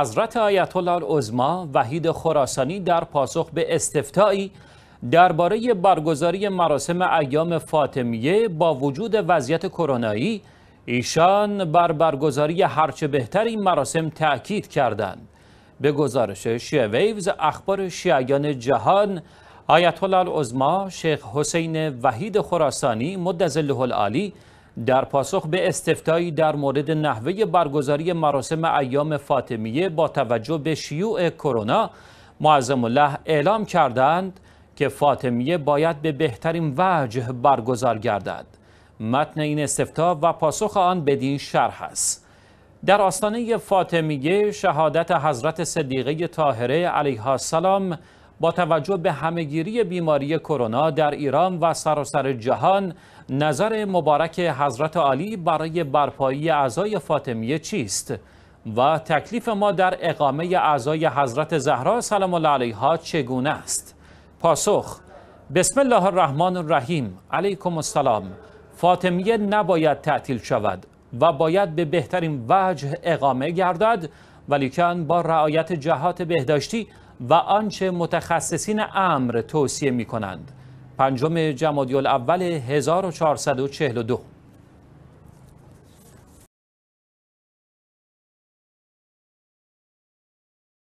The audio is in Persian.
حضرت آیت الله العظما وحید خراسانی در پاسخ به استفتاعی درباره برگزاری مراسم ایام فاطمیه با وجود وضعیت کرونایی ایشان بر برگزاری هرچه بهتر مراسم تاکید کردند به گزارش شیعه اخبار شیعیان جهان آیت الله العظما شیخ حسین وحید خراسانی مدظله العالی در پاسخ به استفتایی در مورد نحوه برگزاری مراسم ایام فاطمیه با توجه به شیوع کرونا معظم الله اعلام کردند که فاطمیه باید به بهترین وجه برگزار گردد متن این استفتا و پاسخ آن بدین شرح است در آستانه فاطمیه شهادت حضرت صدیقه طاهره علیها السلام با توجه به همهگیری بیماری کرونا در ایران و سراسر جهان نظر مبارک حضرت علی برای برپایی اعضای فاطمیه چیست و تکلیف ما در اقامه اعضای حضرت زهرا سلام الله علیها چگونه است پاسخ بسم الله الرحمن الرحیم علیکم السلام فاطمیه نباید تعطیل شود و باید به بهترین وجه اقامه گردد ولیکن با رعایت جهات بهداشتی و آنچه متخصصین امر توصیه می کنند پنجم جمادی الاول 1442